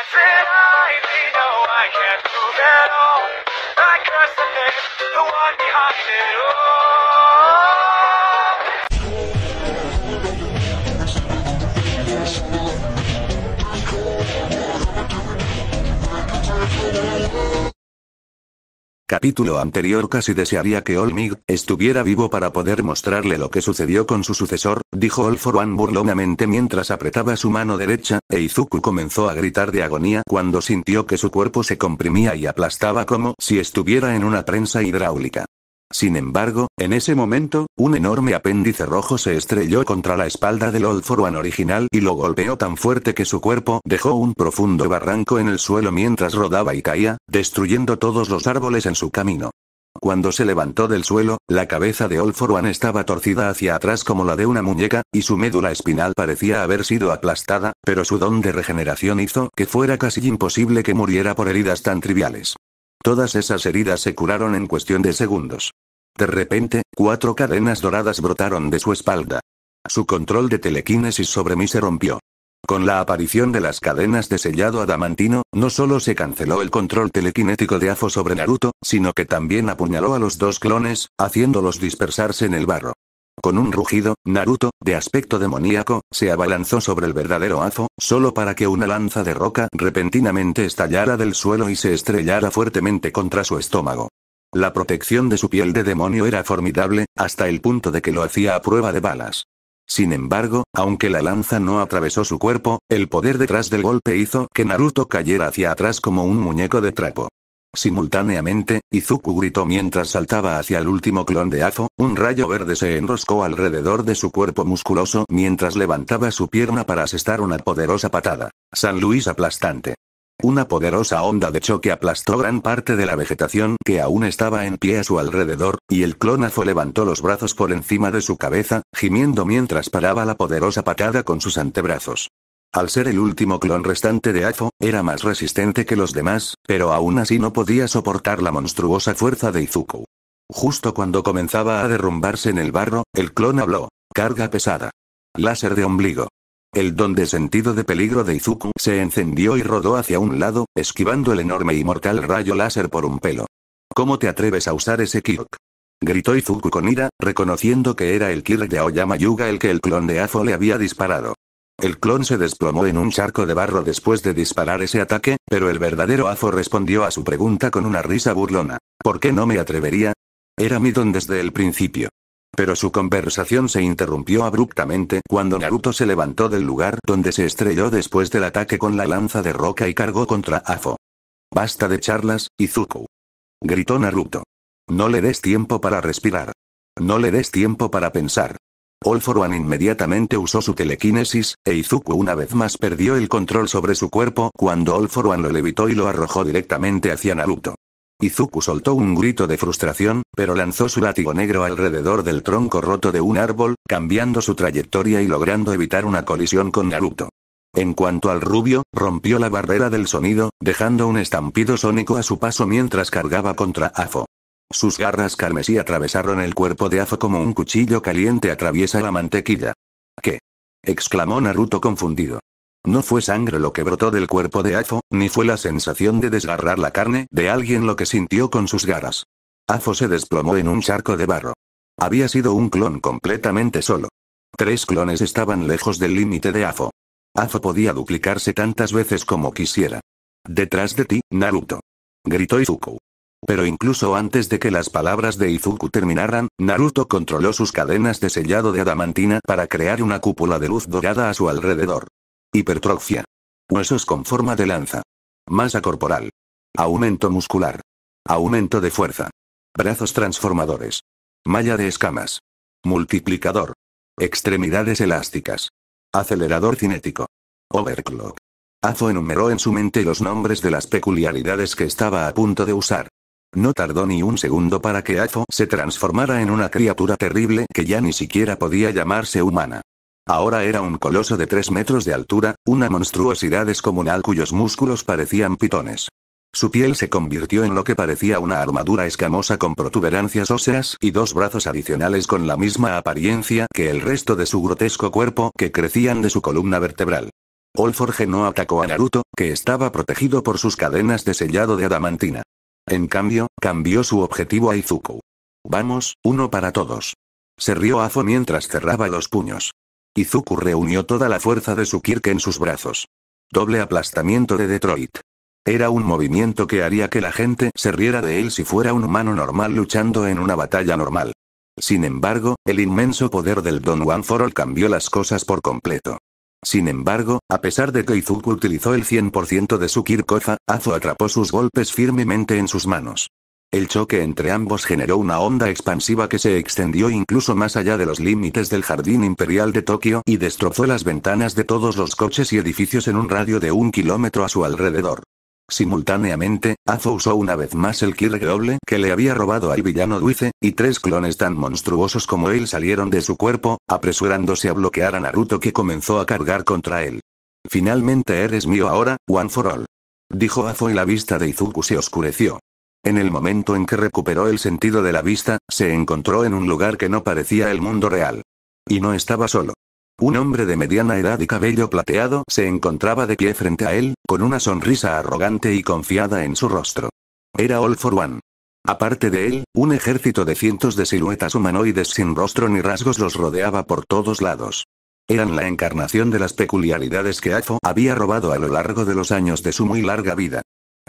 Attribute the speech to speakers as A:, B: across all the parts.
A: That's it, I really know I can't move at all. I curse the name, the one behind it all. capítulo anterior casi desearía que Olmig estuviera vivo para poder mostrarle lo que sucedió con su sucesor, dijo One burlonamente mientras apretaba su mano derecha, e Izuku comenzó a gritar de agonía cuando sintió que su cuerpo se comprimía y aplastaba como si estuviera en una prensa hidráulica. Sin embargo, en ese momento, un enorme apéndice rojo se estrelló contra la espalda del Old One original y lo golpeó tan fuerte que su cuerpo dejó un profundo barranco en el suelo mientras rodaba y caía, destruyendo todos los árboles en su camino. Cuando se levantó del suelo, la cabeza de Old One estaba torcida hacia atrás como la de una muñeca, y su médula espinal parecía haber sido aplastada, pero su don de regeneración hizo que fuera casi imposible que muriera por heridas tan triviales. Todas esas heridas se curaron en cuestión de segundos. De repente, cuatro cadenas doradas brotaron de su espalda. Su control de telequinesis sobre mí se rompió. Con la aparición de las cadenas de sellado adamantino, no solo se canceló el control telequinético de Afo sobre Naruto, sino que también apuñaló a los dos clones, haciéndolos dispersarse en el barro. Con un rugido, Naruto, de aspecto demoníaco, se abalanzó sobre el verdadero Azo, solo para que una lanza de roca repentinamente estallara del suelo y se estrellara fuertemente contra su estómago. La protección de su piel de demonio era formidable, hasta el punto de que lo hacía a prueba de balas. Sin embargo, aunque la lanza no atravesó su cuerpo, el poder detrás del golpe hizo que Naruto cayera hacia atrás como un muñeco de trapo. Simultáneamente, Izuku gritó mientras saltaba hacia el último clon de Afo, un rayo verde se enroscó alrededor de su cuerpo musculoso mientras levantaba su pierna para asestar una poderosa patada. San Luis aplastante. Una poderosa onda de choque aplastó gran parte de la vegetación que aún estaba en pie a su alrededor, y el clon Afo levantó los brazos por encima de su cabeza, gimiendo mientras paraba la poderosa patada con sus antebrazos. Al ser el último clon restante de Afo, era más resistente que los demás, pero aún así no podía soportar la monstruosa fuerza de Izuku. Justo cuando comenzaba a derrumbarse en el barro, el clon habló. Carga pesada. Láser de ombligo. El don de sentido de peligro de Izuku se encendió y rodó hacia un lado, esquivando el enorme y mortal rayo láser por un pelo. ¿Cómo te atreves a usar ese Kirok? Gritó Izuku con ira, reconociendo que era el Kirk de Aoyama Yuga el que el clon de Afo le había disparado. El clon se desplomó en un charco de barro después de disparar ese ataque, pero el verdadero Afo respondió a su pregunta con una risa burlona. ¿Por qué no me atrevería? Era mi don desde el principio. Pero su conversación se interrumpió abruptamente cuando Naruto se levantó del lugar donde se estrelló después del ataque con la lanza de roca y cargó contra Afo. Basta de charlas, Izuku. Gritó Naruto. No le des tiempo para respirar. No le des tiempo para pensar. All One inmediatamente usó su telequinesis, e Izuku una vez más perdió el control sobre su cuerpo cuando All For One lo levitó y lo arrojó directamente hacia Naruto. Izuku soltó un grito de frustración, pero lanzó su látigo negro alrededor del tronco roto de un árbol, cambiando su trayectoria y logrando evitar una colisión con Naruto. En cuanto al rubio, rompió la barrera del sonido, dejando un estampido sónico a su paso mientras cargaba contra Afo. Sus garras carmesí atravesaron el cuerpo de Afo como un cuchillo caliente atraviesa la mantequilla. ¿Qué? exclamó Naruto confundido. No fue sangre lo que brotó del cuerpo de Afo, ni fue la sensación de desgarrar la carne de alguien lo que sintió con sus garras. Afo se desplomó en un charco de barro. Había sido un clon completamente solo. Tres clones estaban lejos del límite de Afo. Afo podía duplicarse tantas veces como quisiera. Detrás de ti, Naruto. Gritó Izuku. Pero incluso antes de que las palabras de Izuku terminaran, Naruto controló sus cadenas de sellado de adamantina para crear una cúpula de luz dorada a su alrededor. Hipertrofia. Huesos con forma de lanza. Masa corporal. Aumento muscular. Aumento de fuerza. Brazos transformadores. Malla de escamas. Multiplicador. Extremidades elásticas. Acelerador cinético. Overclock. Azo enumeró en su mente los nombres de las peculiaridades que estaba a punto de usar. No tardó ni un segundo para que Afo se transformara en una criatura terrible que ya ni siquiera podía llamarse humana. Ahora era un coloso de 3 metros de altura, una monstruosidad descomunal cuyos músculos parecían pitones. Su piel se convirtió en lo que parecía una armadura escamosa con protuberancias óseas y dos brazos adicionales con la misma apariencia que el resto de su grotesco cuerpo que crecían de su columna vertebral. Olforge no atacó a Naruto, que estaba protegido por sus cadenas de sellado de adamantina. En cambio, cambió su objetivo a Izuku. Vamos, uno para todos. Se rió Azo mientras cerraba los puños. Izuku reunió toda la fuerza de su kirke en sus brazos. Doble aplastamiento de Detroit. Era un movimiento que haría que la gente se riera de él si fuera un humano normal luchando en una batalla normal. Sin embargo, el inmenso poder del Don Juan Forol cambió las cosas por completo. Sin embargo, a pesar de que Izuku utilizó el 100% de su Kirkoza, Azo atrapó sus golpes firmemente en sus manos. El choque entre ambos generó una onda expansiva que se extendió incluso más allá de los límites del Jardín Imperial de Tokio y destrozó las ventanas de todos los coches y edificios en un radio de un kilómetro a su alrededor. Simultáneamente, Azo usó una vez más el kill doble que le había robado al villano Duice, y tres clones tan monstruosos como él salieron de su cuerpo, apresurándose a bloquear a Naruto que comenzó a cargar contra él. Finalmente eres mío ahora, one for all. Dijo Azo y la vista de Izuku se oscureció. En el momento en que recuperó el sentido de la vista, se encontró en un lugar que no parecía el mundo real. Y no estaba solo. Un hombre de mediana edad y cabello plateado se encontraba de pie frente a él, con una sonrisa arrogante y confiada en su rostro. Era All for One. Aparte de él, un ejército de cientos de siluetas humanoides sin rostro ni rasgos los rodeaba por todos lados. Eran la encarnación de las peculiaridades que Afo había robado a lo largo de los años de su muy larga vida.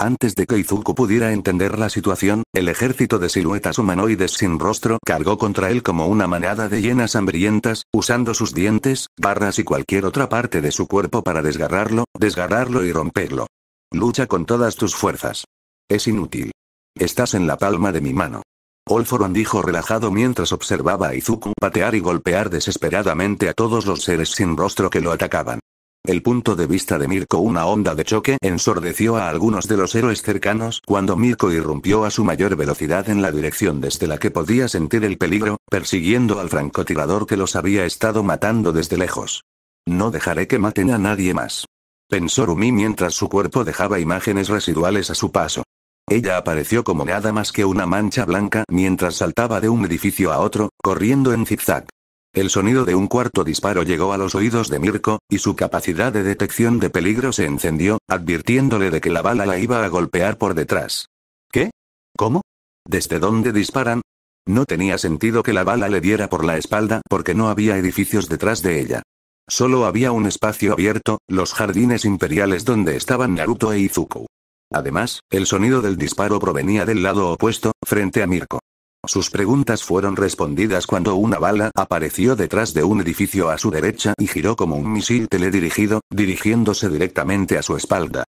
A: Antes de que Izuku pudiera entender la situación, el ejército de siluetas humanoides sin rostro cargó contra él como una manada de hienas hambrientas, usando sus dientes, barras y cualquier otra parte de su cuerpo para desgarrarlo, desgarrarlo y romperlo. Lucha con todas tus fuerzas. Es inútil. Estás en la palma de mi mano. Olforon dijo relajado mientras observaba a Izuku patear y golpear desesperadamente a todos los seres sin rostro que lo atacaban. El punto de vista de Mirko una onda de choque ensordeció a algunos de los héroes cercanos cuando Mirko irrumpió a su mayor velocidad en la dirección desde la que podía sentir el peligro, persiguiendo al francotirador que los había estado matando desde lejos. No dejaré que maten a nadie más. Pensó Rumi mientras su cuerpo dejaba imágenes residuales a su paso. Ella apareció como nada más que una mancha blanca mientras saltaba de un edificio a otro, corriendo en zigzag. El sonido de un cuarto disparo llegó a los oídos de Mirko, y su capacidad de detección de peligro se encendió, advirtiéndole de que la bala la iba a golpear por detrás. ¿Qué? ¿Cómo? ¿Desde dónde disparan? No tenía sentido que la bala le diera por la espalda porque no había edificios detrás de ella. Solo había un espacio abierto, los jardines imperiales donde estaban Naruto e Izuku. Además, el sonido del disparo provenía del lado opuesto, frente a Mirko. Sus preguntas fueron respondidas cuando una bala apareció detrás de un edificio a su derecha y giró como un misil teledirigido, dirigiéndose directamente a su espalda.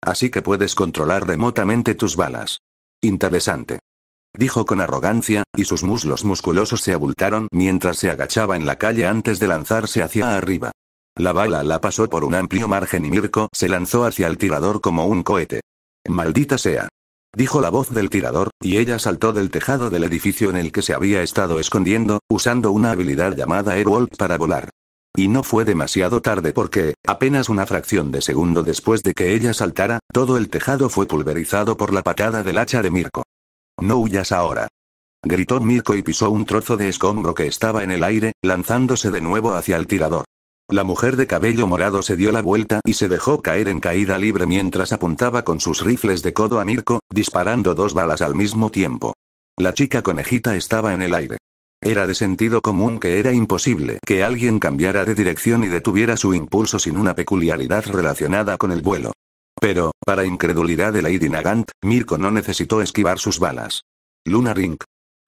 A: Así que puedes controlar remotamente tus balas. Interesante. Dijo con arrogancia, y sus muslos musculosos se abultaron mientras se agachaba en la calle antes de lanzarse hacia arriba. La bala la pasó por un amplio margen y Mirko se lanzó hacia el tirador como un cohete. Maldita sea dijo la voz del tirador, y ella saltó del tejado del edificio en el que se había estado escondiendo, usando una habilidad llamada Airwalk para volar. Y no fue demasiado tarde porque, apenas una fracción de segundo después de que ella saltara, todo el tejado fue pulverizado por la patada del hacha de Mirko. No huyas ahora. Gritó Mirko y pisó un trozo de escombro que estaba en el aire, lanzándose de nuevo hacia el tirador. La mujer de cabello morado se dio la vuelta y se dejó caer en caída libre mientras apuntaba con sus rifles de codo a Mirko, disparando dos balas al mismo tiempo. La chica conejita estaba en el aire. Era de sentido común que era imposible que alguien cambiara de dirección y detuviera su impulso sin una peculiaridad relacionada con el vuelo. Pero, para incredulidad de Lady Nagant, Mirko no necesitó esquivar sus balas. Luna Ring,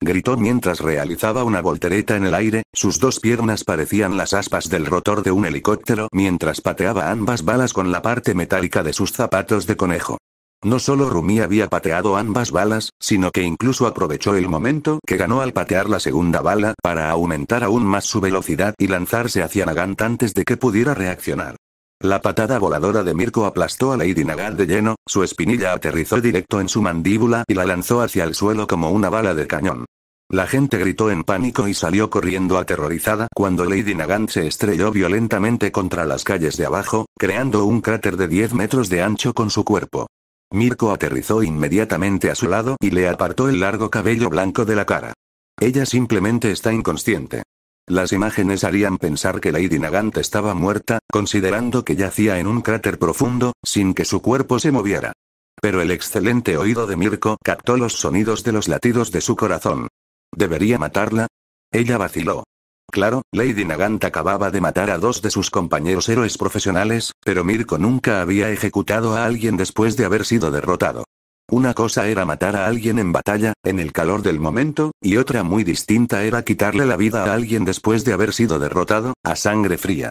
A: gritó mientras realizaba una voltereta en el aire, sus dos piernas parecían las aspas del rotor de un helicóptero mientras pateaba ambas balas con la parte metálica de sus zapatos de conejo. No solo Rumi había pateado ambas balas, sino que incluso aprovechó el momento que ganó al patear la segunda bala para aumentar aún más su velocidad y lanzarse hacia Nagant antes de que pudiera reaccionar. La patada voladora de Mirko aplastó a Lady Nagar de lleno, su espinilla aterrizó directo en su mandíbula y la lanzó hacia el suelo como una bala de cañón. La gente gritó en pánico y salió corriendo aterrorizada cuando Lady Nagant se estrelló violentamente contra las calles de abajo, creando un cráter de 10 metros de ancho con su cuerpo. Mirko aterrizó inmediatamente a su lado y le apartó el largo cabello blanco de la cara. Ella simplemente está inconsciente. Las imágenes harían pensar que Lady Nagant estaba muerta, considerando que yacía en un cráter profundo, sin que su cuerpo se moviera. Pero el excelente oído de Mirko captó los sonidos de los latidos de su corazón. ¿Debería matarla? Ella vaciló. Claro, Lady Nagant acababa de matar a dos de sus compañeros héroes profesionales, pero Mirko nunca había ejecutado a alguien después de haber sido derrotado. Una cosa era matar a alguien en batalla, en el calor del momento, y otra muy distinta era quitarle la vida a alguien después de haber sido derrotado, a sangre fría.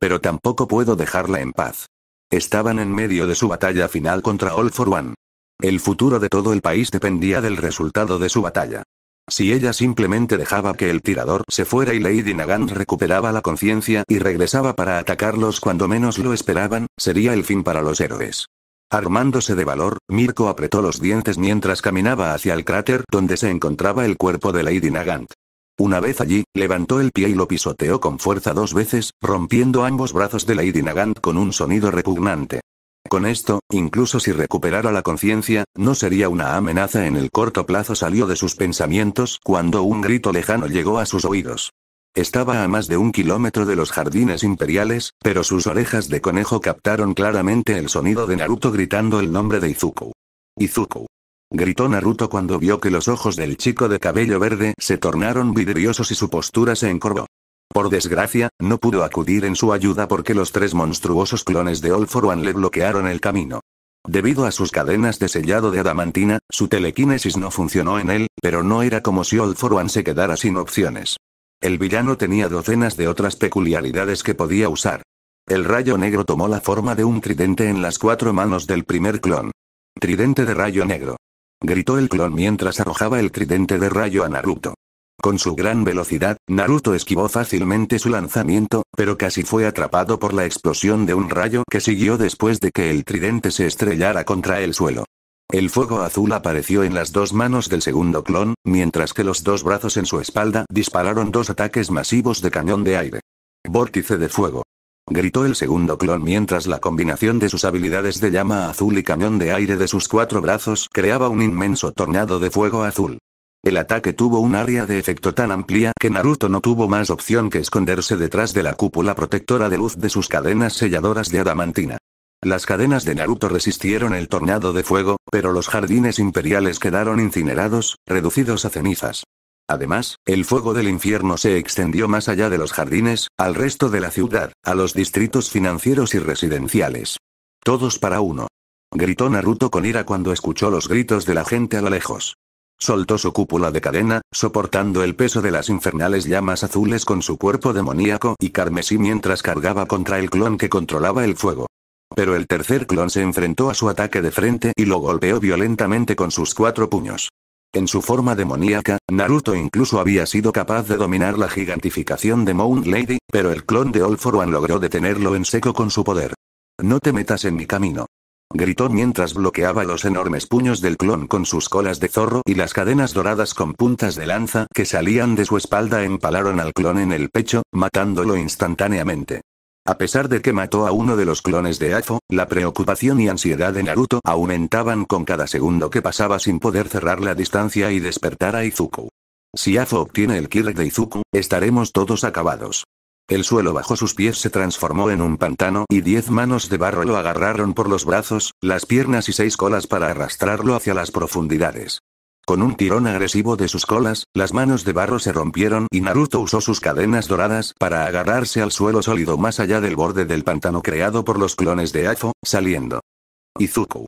A: Pero tampoco puedo dejarla en paz. Estaban en medio de su batalla final contra All for One. El futuro de todo el país dependía del resultado de su batalla. Si ella simplemente dejaba que el tirador se fuera y Lady Nagan recuperaba la conciencia y regresaba para atacarlos cuando menos lo esperaban, sería el fin para los héroes. Armándose de valor, Mirko apretó los dientes mientras caminaba hacia el cráter donde se encontraba el cuerpo de Lady Nagant. Una vez allí, levantó el pie y lo pisoteó con fuerza dos veces, rompiendo ambos brazos de Lady Nagant con un sonido repugnante. Con esto, incluso si recuperara la conciencia, no sería una amenaza en el corto plazo salió de sus pensamientos cuando un grito lejano llegó a sus oídos. Estaba a más de un kilómetro de los jardines imperiales, pero sus orejas de conejo captaron claramente el sonido de Naruto gritando el nombre de Izuku. Izuku. Gritó Naruto cuando vio que los ojos del chico de cabello verde se tornaron vidriosos y su postura se encorvó. Por desgracia, no pudo acudir en su ayuda porque los tres monstruosos clones de All for One le bloquearon el camino. Debido a sus cadenas de sellado de adamantina, su telequinesis no funcionó en él, pero no era como si All for One se quedara sin opciones. El villano tenía docenas de otras peculiaridades que podía usar. El rayo negro tomó la forma de un tridente en las cuatro manos del primer clon. Tridente de rayo negro. Gritó el clon mientras arrojaba el tridente de rayo a Naruto. Con su gran velocidad, Naruto esquivó fácilmente su lanzamiento, pero casi fue atrapado por la explosión de un rayo que siguió después de que el tridente se estrellara contra el suelo. El fuego azul apareció en las dos manos del segundo clon, mientras que los dos brazos en su espalda dispararon dos ataques masivos de cañón de aire. Vórtice de fuego. Gritó el segundo clon mientras la combinación de sus habilidades de llama azul y cañón de aire de sus cuatro brazos creaba un inmenso tornado de fuego azul. El ataque tuvo un área de efecto tan amplia que Naruto no tuvo más opción que esconderse detrás de la cúpula protectora de luz de sus cadenas selladoras de adamantina. Las cadenas de Naruto resistieron el tornado de fuego, pero los jardines imperiales quedaron incinerados, reducidos a cenizas. Además, el fuego del infierno se extendió más allá de los jardines, al resto de la ciudad, a los distritos financieros y residenciales. Todos para uno. Gritó Naruto con ira cuando escuchó los gritos de la gente a lo lejos. Soltó su cúpula de cadena, soportando el peso de las infernales llamas azules con su cuerpo demoníaco y carmesí mientras cargaba contra el clon que controlaba el fuego pero el tercer clon se enfrentó a su ataque de frente y lo golpeó violentamente con sus cuatro puños. En su forma demoníaca, Naruto incluso había sido capaz de dominar la gigantificación de Moon Lady, pero el clon de All For One logró detenerlo en seco con su poder. No te metas en mi camino. Gritó mientras bloqueaba los enormes puños del clon con sus colas de zorro y las cadenas doradas con puntas de lanza que salían de su espalda empalaron al clon en el pecho, matándolo instantáneamente. A pesar de que mató a uno de los clones de Afo, la preocupación y ansiedad de Naruto aumentaban con cada segundo que pasaba sin poder cerrar la distancia y despertar a Izuku. Si Afo obtiene el Kirk de Izuku, estaremos todos acabados. El suelo bajo sus pies se transformó en un pantano y diez manos de barro lo agarraron por los brazos, las piernas y seis colas para arrastrarlo hacia las profundidades. Con un tirón agresivo de sus colas, las manos de barro se rompieron y Naruto usó sus cadenas doradas para agarrarse al suelo sólido más allá del borde del pantano creado por los clones de Afo, saliendo. Izuku.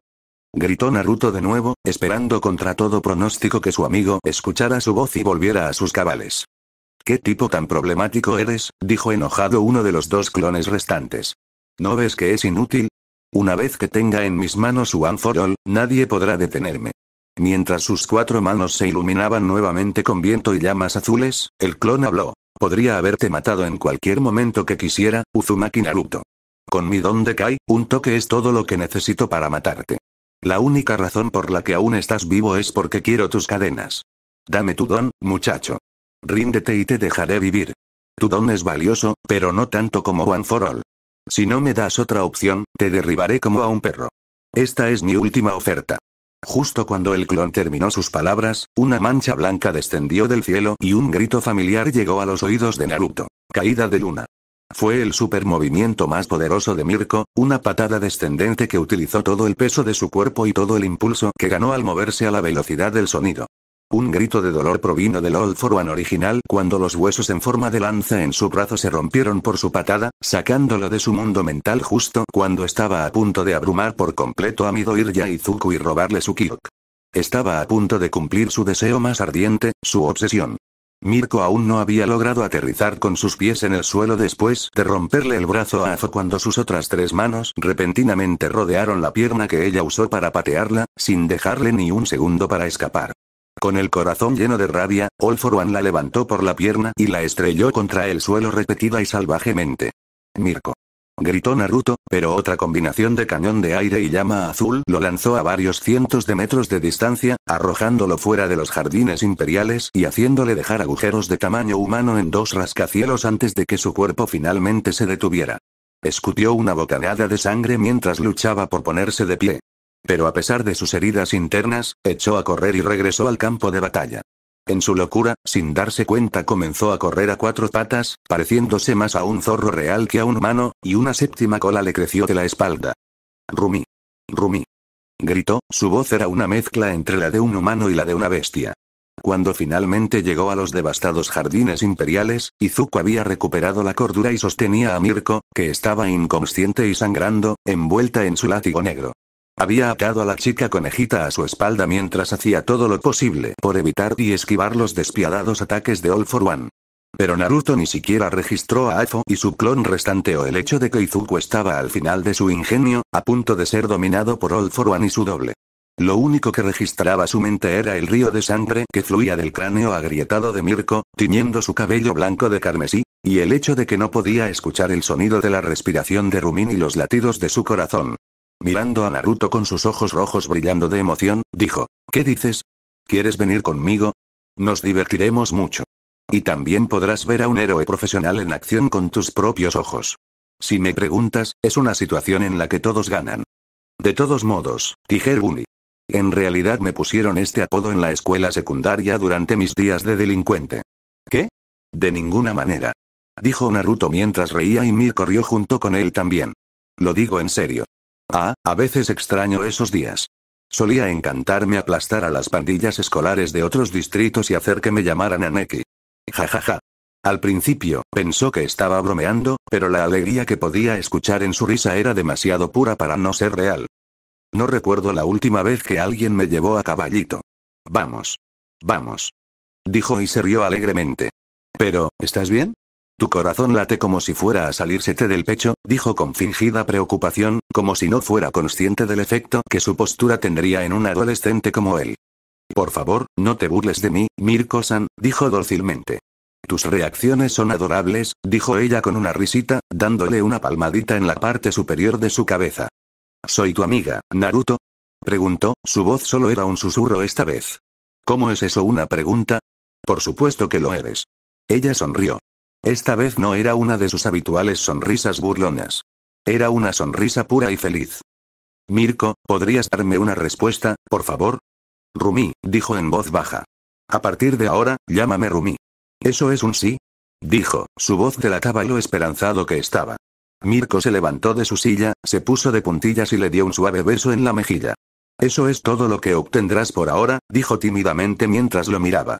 A: Gritó Naruto de nuevo, esperando contra todo pronóstico que su amigo escuchara su voz y volviera a sus cabales. ¿Qué tipo tan problemático eres? dijo enojado uno de los dos clones restantes. ¿No ves que es inútil? Una vez que tenga en mis manos su Anforol, nadie podrá detenerme. Mientras sus cuatro manos se iluminaban nuevamente con viento y llamas azules, el clon habló. Podría haberte matado en cualquier momento que quisiera, Uzumaki Naruto. Con mi don de Kai, un toque es todo lo que necesito para matarte. La única razón por la que aún estás vivo es porque quiero tus cadenas. Dame tu don, muchacho. Ríndete y te dejaré vivir. Tu don es valioso, pero no tanto como One for All. Si no me das otra opción, te derribaré como a un perro. Esta es mi última oferta. Justo cuando el clon terminó sus palabras, una mancha blanca descendió del cielo y un grito familiar llegó a los oídos de Naruto. Caída de luna. Fue el supermovimiento más poderoso de Mirko, una patada descendente que utilizó todo el peso de su cuerpo y todo el impulso que ganó al moverse a la velocidad del sonido. Un grito de dolor provino del Old one original cuando los huesos en forma de lanza en su brazo se rompieron por su patada, sacándolo de su mundo mental justo cuando estaba a punto de abrumar por completo a Midoir Yaizuku y robarle su kiok. Estaba a punto de cumplir su deseo más ardiente, su obsesión. Mirko aún no había logrado aterrizar con sus pies en el suelo después de romperle el brazo a Azo cuando sus otras tres manos repentinamente rodearon la pierna que ella usó para patearla, sin dejarle ni un segundo para escapar. Con el corazón lleno de rabia, One la levantó por la pierna y la estrelló contra el suelo repetida y salvajemente. Mirko. Gritó Naruto, pero otra combinación de cañón de aire y llama azul lo lanzó a varios cientos de metros de distancia, arrojándolo fuera de los jardines imperiales y haciéndole dejar agujeros de tamaño humano en dos rascacielos antes de que su cuerpo finalmente se detuviera. Escutió una bocanada de sangre mientras luchaba por ponerse de pie. Pero a pesar de sus heridas internas, echó a correr y regresó al campo de batalla. En su locura, sin darse cuenta comenzó a correr a cuatro patas, pareciéndose más a un zorro real que a un humano, y una séptima cola le creció de la espalda. Rumi. Rumi. Gritó, su voz era una mezcla entre la de un humano y la de una bestia. Cuando finalmente llegó a los devastados jardines imperiales, Izuku había recuperado la cordura y sostenía a Mirko, que estaba inconsciente y sangrando, envuelta en su látigo negro. Había atado a la chica conejita a su espalda mientras hacía todo lo posible por evitar y esquivar los despiadados ataques de All for One. Pero Naruto ni siquiera registró a Afo y su clon restante o el hecho de que Izuku estaba al final de su ingenio, a punto de ser dominado por All for One y su doble. Lo único que registraba su mente era el río de sangre que fluía del cráneo agrietado de Mirko, tiñendo su cabello blanco de carmesí, y el hecho de que no podía escuchar el sonido de la respiración de Rumin y los latidos de su corazón. Mirando a Naruto con sus ojos rojos brillando de emoción, dijo, ¿qué dices? ¿Quieres venir conmigo? Nos divertiremos mucho. Y también podrás ver a un héroe profesional en acción con tus propios ojos. Si me preguntas, es una situación en la que todos ganan. De todos modos, Tiger Bunny. En realidad me pusieron este apodo en la escuela secundaria durante mis días de delincuente. ¿Qué? De ninguna manera. Dijo Naruto mientras reía y Mir corrió junto con él también. Lo digo en serio. Ah, a veces extraño esos días. Solía encantarme aplastar a las pandillas escolares de otros distritos y hacer que me llamaran Aneki. Ja ja ja. Al principio, pensó que estaba bromeando, pero la alegría que podía escuchar en su risa era demasiado pura para no ser real. No recuerdo la última vez que alguien me llevó a caballito. Vamos. Vamos. Dijo y se rió alegremente. Pero, ¿estás bien? Tu corazón late como si fuera a salírsete del pecho, dijo con fingida preocupación, como si no fuera consciente del efecto que su postura tendría en un adolescente como él. Por favor, no te burles de mí, Mirko-san, dijo dócilmente. Tus reacciones son adorables, dijo ella con una risita, dándole una palmadita en la parte superior de su cabeza. ¿Soy tu amiga, Naruto? preguntó, su voz solo era un susurro esta vez. ¿Cómo es eso una pregunta? Por supuesto que lo eres. Ella sonrió. Esta vez no era una de sus habituales sonrisas burlonas. Era una sonrisa pura y feliz. Mirko, ¿podrías darme una respuesta, por favor? Rumi, dijo en voz baja. A partir de ahora, llámame Rumi. ¿Eso es un sí? Dijo, su voz delataba lo esperanzado que estaba. Mirko se levantó de su silla, se puso de puntillas y le dio un suave beso en la mejilla. Eso es todo lo que obtendrás por ahora, dijo tímidamente mientras lo miraba.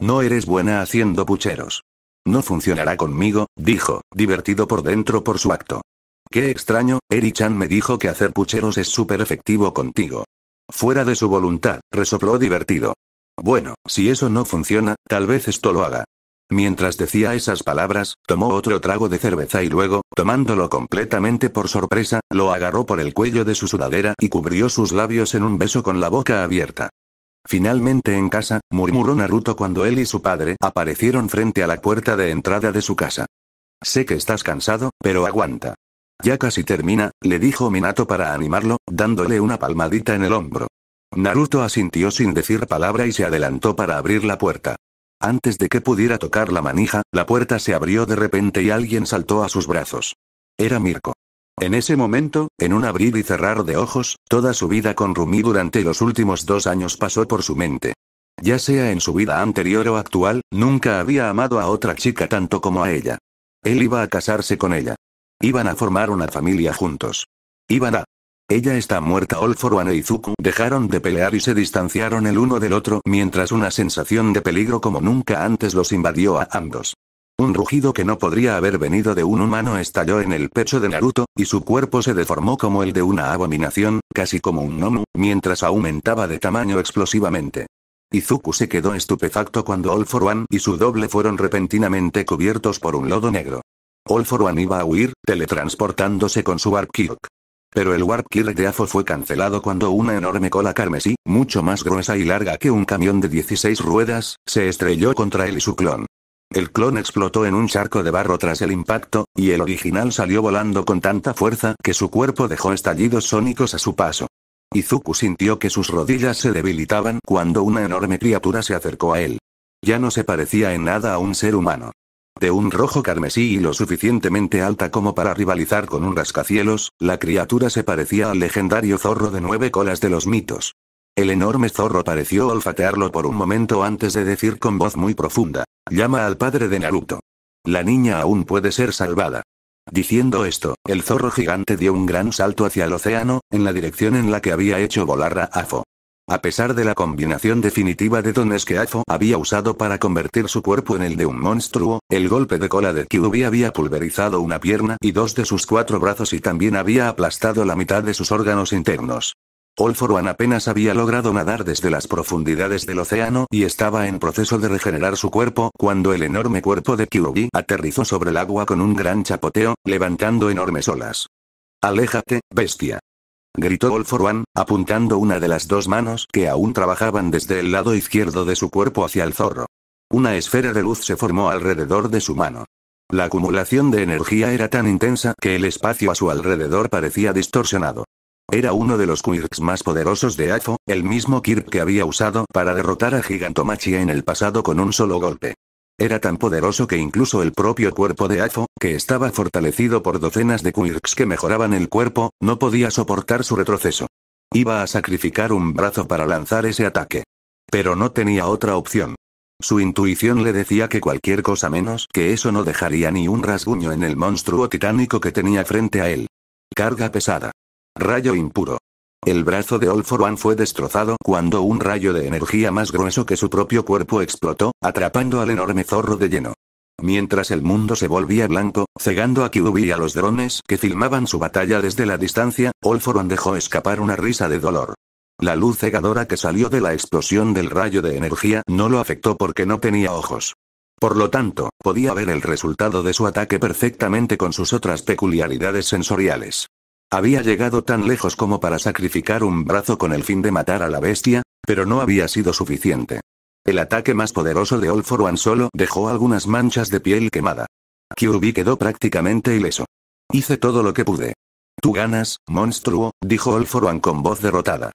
A: No eres buena haciendo pucheros. No funcionará conmigo, dijo, divertido por dentro por su acto. Qué extraño, Eri-chan me dijo que hacer pucheros es súper efectivo contigo. Fuera de su voluntad, resopló divertido. Bueno, si eso no funciona, tal vez esto lo haga. Mientras decía esas palabras, tomó otro trago de cerveza y luego, tomándolo completamente por sorpresa, lo agarró por el cuello de su sudadera y cubrió sus labios en un beso con la boca abierta. Finalmente en casa, murmuró Naruto cuando él y su padre aparecieron frente a la puerta de entrada de su casa. Sé que estás cansado, pero aguanta. Ya casi termina, le dijo Minato para animarlo, dándole una palmadita en el hombro. Naruto asintió sin decir palabra y se adelantó para abrir la puerta. Antes de que pudiera tocar la manija, la puerta se abrió de repente y alguien saltó a sus brazos. Era Mirko. En ese momento, en un abrir y cerrar de ojos, toda su vida con Rumi durante los últimos dos años pasó por su mente. Ya sea en su vida anterior o actual, nunca había amado a otra chica tanto como a ella. Él iba a casarse con ella. Iban a formar una familia juntos. Iban a... Ella está muerta. Olforuan y Izuku dejaron de pelear y se distanciaron el uno del otro mientras una sensación de peligro como nunca antes los invadió a ambos. Un rugido que no podría haber venido de un humano estalló en el pecho de Naruto, y su cuerpo se deformó como el de una abominación, casi como un gnomo, mientras aumentaba de tamaño explosivamente. Izuku se quedó estupefacto cuando All for One y su doble fueron repentinamente cubiertos por un lodo negro. All for One iba a huir, teletransportándose con su Warp Kirk. Pero el Warp Kirk de AFO fue cancelado cuando una enorme cola carmesí, mucho más gruesa y larga que un camión de 16 ruedas, se estrelló contra él y su clon. El clon explotó en un charco de barro tras el impacto, y el original salió volando con tanta fuerza que su cuerpo dejó estallidos sónicos a su paso. Izuku sintió que sus rodillas se debilitaban cuando una enorme criatura se acercó a él. Ya no se parecía en nada a un ser humano. De un rojo carmesí y lo suficientemente alta como para rivalizar con un rascacielos, la criatura se parecía al legendario zorro de nueve colas de los mitos. El enorme zorro pareció olfatearlo por un momento antes de decir con voz muy profunda, llama al padre de Naruto. La niña aún puede ser salvada. Diciendo esto, el zorro gigante dio un gran salto hacia el océano, en la dirección en la que había hecho volar a Afo. A pesar de la combinación definitiva de dones que Afo había usado para convertir su cuerpo en el de un monstruo, el golpe de cola de Kyubi había pulverizado una pierna y dos de sus cuatro brazos y también había aplastado la mitad de sus órganos internos. One apenas había logrado nadar desde las profundidades del océano y estaba en proceso de regenerar su cuerpo cuando el enorme cuerpo de Kyuubi aterrizó sobre el agua con un gran chapoteo, levantando enormes olas. Aléjate, bestia. Gritó One, apuntando una de las dos manos que aún trabajaban desde el lado izquierdo de su cuerpo hacia el zorro. Una esfera de luz se formó alrededor de su mano. La acumulación de energía era tan intensa que el espacio a su alrededor parecía distorsionado. Era uno de los Quirks más poderosos de Afo, el mismo Kirk que había usado para derrotar a Gigantomachia en el pasado con un solo golpe. Era tan poderoso que incluso el propio cuerpo de Afo, que estaba fortalecido por docenas de Quirks que mejoraban el cuerpo, no podía soportar su retroceso. Iba a sacrificar un brazo para lanzar ese ataque. Pero no tenía otra opción. Su intuición le decía que cualquier cosa menos que eso no dejaría ni un rasguño en el monstruo titánico que tenía frente a él. Carga pesada. Rayo impuro. El brazo de All fue destrozado cuando un rayo de energía más grueso que su propio cuerpo explotó, atrapando al enorme zorro de lleno. Mientras el mundo se volvía blanco, cegando a Kyubi y a los drones que filmaban su batalla desde la distancia, All dejó escapar una risa de dolor. La luz cegadora que salió de la explosión del rayo de energía no lo afectó porque no tenía ojos. Por lo tanto, podía ver el resultado de su ataque perfectamente con sus otras peculiaridades sensoriales. Había llegado tan lejos como para sacrificar un brazo con el fin de matar a la bestia, pero no había sido suficiente. El ataque más poderoso de All One solo dejó algunas manchas de piel quemada. Kyubi quedó prácticamente ileso. Hice todo lo que pude. Tú ganas, monstruo, dijo All con voz derrotada.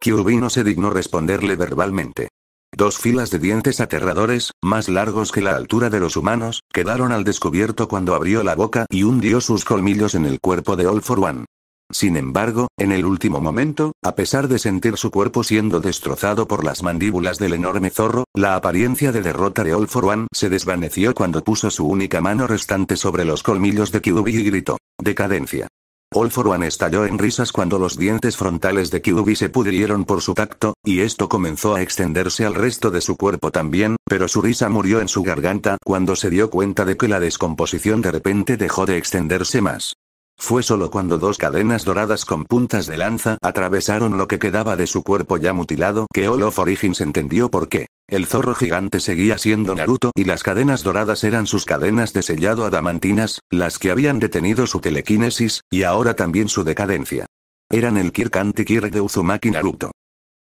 A: Kyubi no se dignó responderle verbalmente. Dos filas de dientes aterradores, más largos que la altura de los humanos, quedaron al descubierto cuando abrió la boca y hundió sus colmillos en el cuerpo de All for One. Sin embargo, en el último momento, a pesar de sentir su cuerpo siendo destrozado por las mandíbulas del enorme zorro, la apariencia de derrota de All for One se desvaneció cuando puso su única mano restante sobre los colmillos de Kyubi y gritó. Decadencia. All for One estalló en risas cuando los dientes frontales de Kyubi se pudrieron por su tacto, y esto comenzó a extenderse al resto de su cuerpo también, pero su risa murió en su garganta cuando se dio cuenta de que la descomposición de repente dejó de extenderse más. Fue solo cuando dos cadenas doradas con puntas de lanza atravesaron lo que quedaba de su cuerpo ya mutilado que All of Origins entendió por qué. El zorro gigante seguía siendo Naruto y las cadenas doradas eran sus cadenas de sellado adamantinas, las que habían detenido su telequinesis, y ahora también su decadencia. Eran el Kirkanti Kirk de Uzumaki Naruto.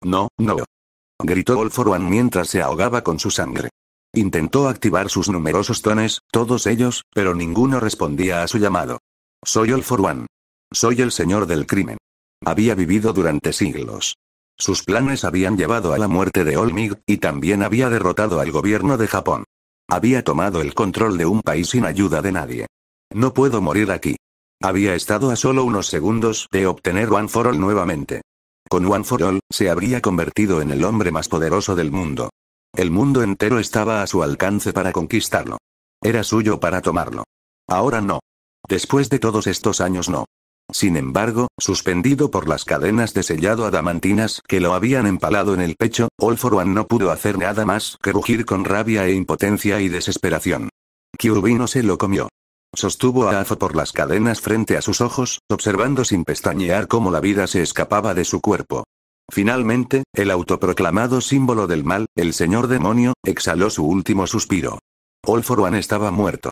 A: No, no. Gritó One mientras se ahogaba con su sangre. Intentó activar sus numerosos tones, todos ellos, pero ninguno respondía a su llamado. Soy All for One. Soy el señor del crimen. Había vivido durante siglos. Sus planes habían llevado a la muerte de Olmig, y también había derrotado al gobierno de Japón. Había tomado el control de un país sin ayuda de nadie. No puedo morir aquí. Había estado a solo unos segundos de obtener One for All nuevamente. Con One for All, se habría convertido en el hombre más poderoso del mundo. El mundo entero estaba a su alcance para conquistarlo. Era suyo para tomarlo. Ahora no. Después de todos estos años no. Sin embargo, suspendido por las cadenas de sellado adamantinas que lo habían empalado en el pecho, Olforwan no pudo hacer nada más que rugir con rabia e impotencia y desesperación. no se lo comió. Sostuvo a Azo por las cadenas frente a sus ojos, observando sin pestañear cómo la vida se escapaba de su cuerpo. Finalmente, el autoproclamado símbolo del mal, el señor demonio, exhaló su último suspiro. Olforwan estaba muerto.